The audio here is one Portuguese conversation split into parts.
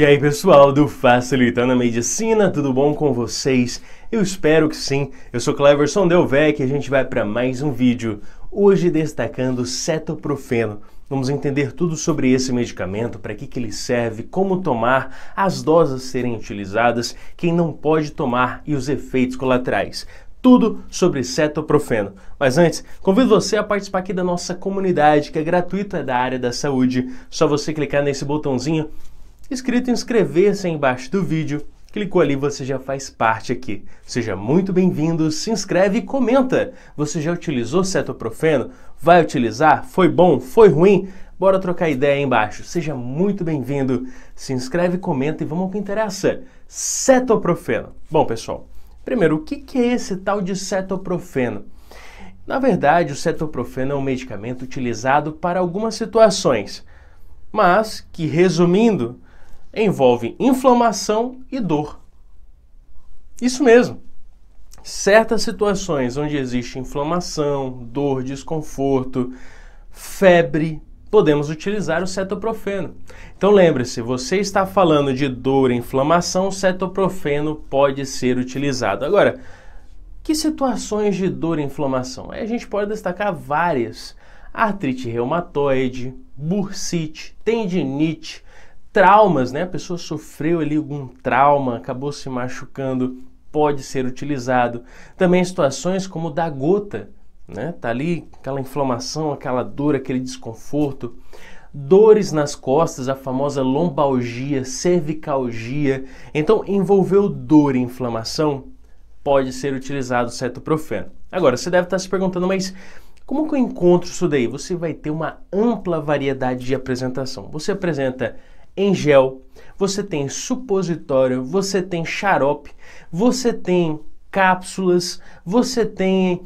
E aí pessoal do Facilitando a Medicina, tudo bom com vocês? Eu espero que sim. Eu sou Cleverson Delvec e a gente vai para mais um vídeo. Hoje destacando cetoprofeno. Vamos entender tudo sobre esse medicamento, para que, que ele serve, como tomar, as doses serem utilizadas, quem não pode tomar e os efeitos colaterais tudo sobre cetoprofeno. Mas antes, convido você a participar aqui da nossa comunidade, que é gratuita da área da saúde. Só você clicar nesse botãozinho escrito inscrever-se embaixo do vídeo. Clicou ali, você já faz parte aqui. Seja muito bem-vindo, se inscreve e comenta. Você já utilizou cetoprofeno? Vai utilizar? Foi bom? Foi ruim? Bora trocar ideia aí embaixo. Seja muito bem-vindo. Se inscreve, comenta e vamos ao que interessa. Cetoprofeno. Bom, pessoal, primeiro, o que é esse tal de cetoprofeno? Na verdade, o cetoprofeno é um medicamento utilizado para algumas situações, mas que, resumindo, envolve inflamação e dor. Isso mesmo. Certas situações onde existe inflamação, dor, desconforto, febre, podemos utilizar o cetoprofeno. Então lembre-se, você está falando de dor, inflamação, o cetoprofeno pode ser utilizado. Agora, que situações de dor e inflamação? a gente pode destacar várias: artrite reumatoide, bursite, tendinite, traumas, né? A pessoa sofreu ali algum trauma, acabou se machucando, pode ser utilizado. Também situações como da gota, né? Tá ali aquela inflamação, aquela dor, aquele desconforto. Dores nas costas, a famosa lombalgia, cervicalgia. Então, envolveu dor e inflamação, pode ser utilizado cetoprofeno. Agora, você deve estar se perguntando, mas como que eu encontro isso daí? Você vai ter uma ampla variedade de apresentação. Você apresenta em gel, você tem supositório, você tem xarope, você tem cápsulas, você tem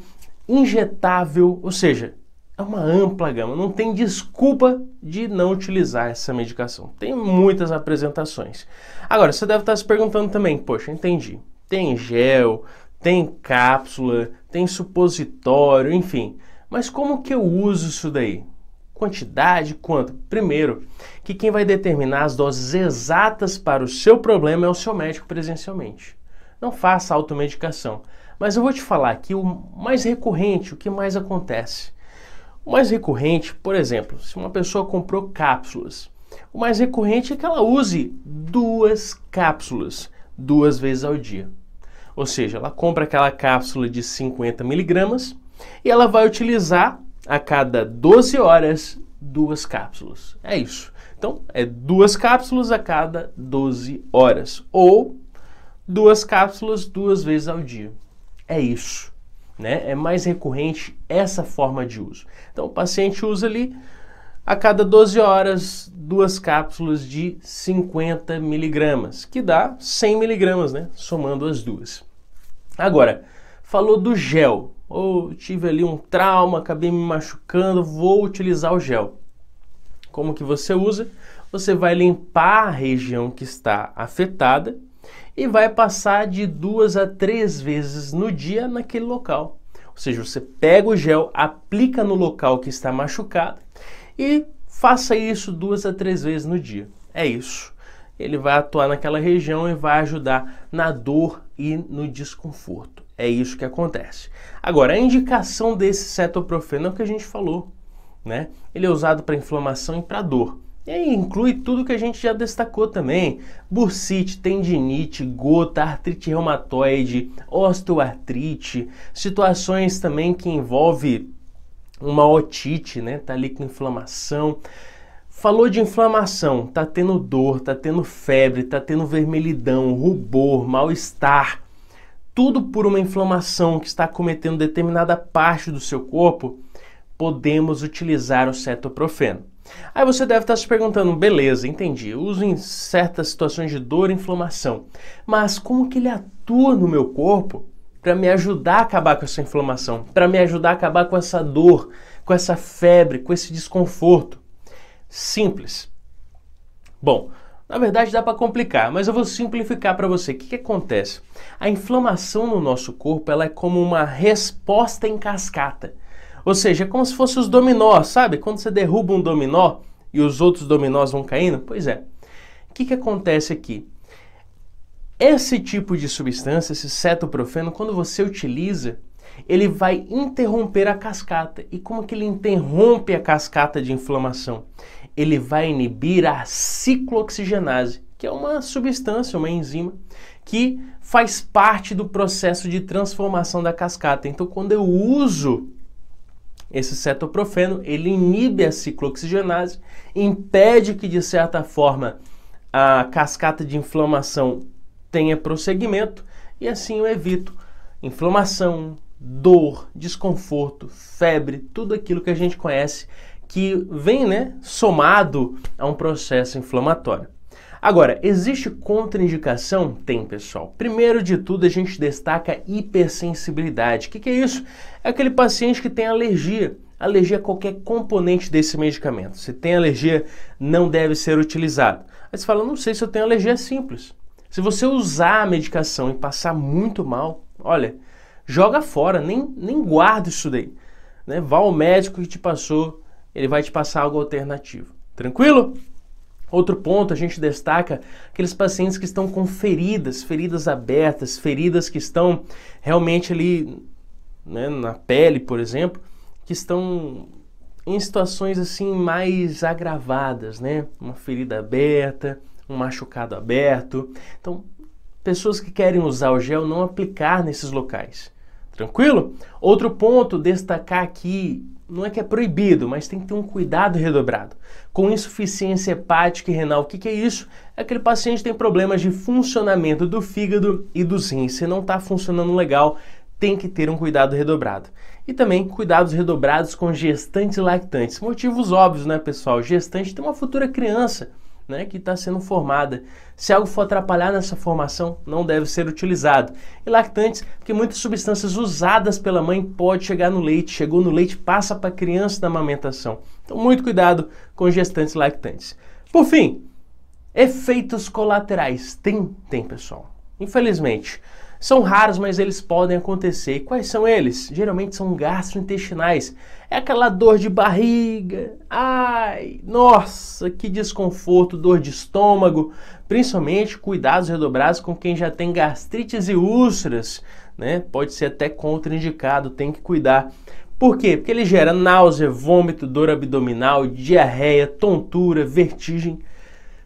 injetável, ou seja, é uma ampla gama, não tem desculpa de não utilizar essa medicação. Tem muitas apresentações. Agora, você deve estar se perguntando também, poxa, entendi. Tem gel, tem cápsula, tem supositório, enfim. Mas como que eu uso isso daí? quantidade, quanto? Primeiro, que quem vai determinar as doses exatas para o seu problema é o seu médico presencialmente. Não faça automedicação. Mas eu vou te falar que o mais recorrente, o que mais acontece. O mais recorrente, por exemplo, se uma pessoa comprou cápsulas, o mais recorrente é que ela use duas cápsulas duas vezes ao dia. Ou seja, ela compra aquela cápsula de 50 miligramas e ela vai utilizar a cada 12 horas, duas cápsulas. É isso. Então, é duas cápsulas a cada 12 horas. Ou duas cápsulas duas vezes ao dia. É isso. Né? É mais recorrente essa forma de uso. Então, o paciente usa ali a cada 12 horas duas cápsulas de 50 miligramas, que dá 100 miligramas, né? somando as duas. Agora, falou do gel ou tive ali um trauma, acabei me machucando, vou utilizar o gel. Como que você usa? Você vai limpar a região que está afetada e vai passar de duas a três vezes no dia naquele local. Ou seja, você pega o gel, aplica no local que está machucado e faça isso duas a três vezes no dia. É isso. Ele vai atuar naquela região e vai ajudar na dor e no desconforto. É isso que acontece. Agora, a indicação desse cetoprofeno é o que a gente falou, né? Ele é usado para inflamação e para dor. E aí inclui tudo que a gente já destacou também: bursite, tendinite, gota, artrite reumatoide, osteoartrite, situações também que envolve uma otite, né? Tá ali com inflamação. Falou de inflamação, tá tendo dor, tá tendo febre, tá tendo vermelhidão, rubor, mal-estar tudo por uma inflamação que está cometendo determinada parte do seu corpo, podemos utilizar o cetoprofeno. Aí você deve estar se perguntando, beleza, entendi, uso em certas situações de dor e inflamação, mas como que ele atua no meu corpo para me ajudar a acabar com essa inflamação, para me ajudar a acabar com essa dor, com essa febre, com esse desconforto? Simples. Bom, na verdade, dá para complicar, mas eu vou simplificar para você. O que, que, acontece? A inflamação no nosso corpo ela é como uma resposta em cascata. Ou seja, é como se fosse os dominós, sabe? Quando você derruba um dominó e os outros dominós vão caindo? Pois é. O que, que acontece aqui? Esse tipo de substância, esse cetoprofeno, quando você utiliza, ele vai interromper a cascata. E como que ele interrompe a cascata de inflamação? ele vai inibir a ciclooxigenase, que é uma substância, uma enzima, que faz parte do processo de transformação da cascata. Então, quando eu uso esse cetoprofeno, ele inibe a ciclooxigenase, impede que, de certa forma, a cascata de inflamação tenha prosseguimento e assim eu evito inflamação, dor, desconforto, febre, tudo aquilo que a gente conhece que vem né, somado a um processo inflamatório. Agora, existe contraindicação? Tem, pessoal. Primeiro de tudo, a gente destaca a hipersensibilidade. O que, que é isso? É aquele paciente que tem alergia alergia a qualquer componente desse medicamento. Se tem alergia, não deve ser utilizado. Aí você fala, não sei se eu tenho alergia é simples. Se você usar a medicação e passar muito mal, olha, joga fora, nem, nem guarda isso daí. Né? Vá ao médico que te passou ele vai te passar algo alternativo. Tranquilo? Outro ponto, a gente destaca aqueles pacientes que estão com feridas, feridas abertas, feridas que estão realmente ali né, na pele, por exemplo, que estão em situações assim mais agravadas, né? Uma ferida aberta, um machucado aberto. Então, pessoas que querem usar o gel não aplicar nesses locais. Tranquilo? Outro ponto destacar aqui, não é que é proibido, mas tem que ter um cuidado redobrado. Com insuficiência hepática e renal, o que, que é isso? É aquele paciente tem problemas de funcionamento do fígado e dos rins. Se não está funcionando legal, tem que ter um cuidado redobrado. E também cuidados redobrados com gestantes e lactantes. Motivos óbvios, né, pessoal? Gestante tem uma futura criança né, que está sendo formada. Se algo for atrapalhar nessa formação, não deve ser utilizado. E lactantes, porque muitas substâncias usadas pela mãe pode chegar no leite, chegou no leite, passa para a criança na amamentação. Então, muito cuidado com gestantes lactantes. Por fim, efeitos colaterais. Tem, tem, pessoal. Infelizmente, são raros, mas eles podem acontecer. E quais são eles? Geralmente são gastrointestinais. É aquela dor de barriga. Ai, nossa, que desconforto, dor de estômago. Principalmente cuidados redobrados com quem já tem gastrites e úlceras, né? Pode ser até contraindicado, tem que cuidar. Por quê? Porque ele gera náusea, vômito, dor abdominal, diarreia, tontura, vertigem.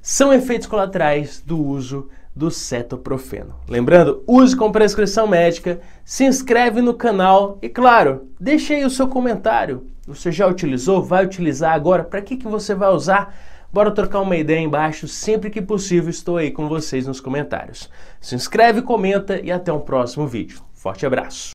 São efeitos colaterais do uso do cetoprofeno. Lembrando, use com prescrição médica, se inscreve no canal e, claro, deixe aí o seu comentário. Você já utilizou? Vai utilizar agora? Para que, que você vai usar? Bora trocar uma ideia aí embaixo, sempre que possível estou aí com vocês nos comentários. Se inscreve, comenta e até um próximo vídeo. Forte abraço!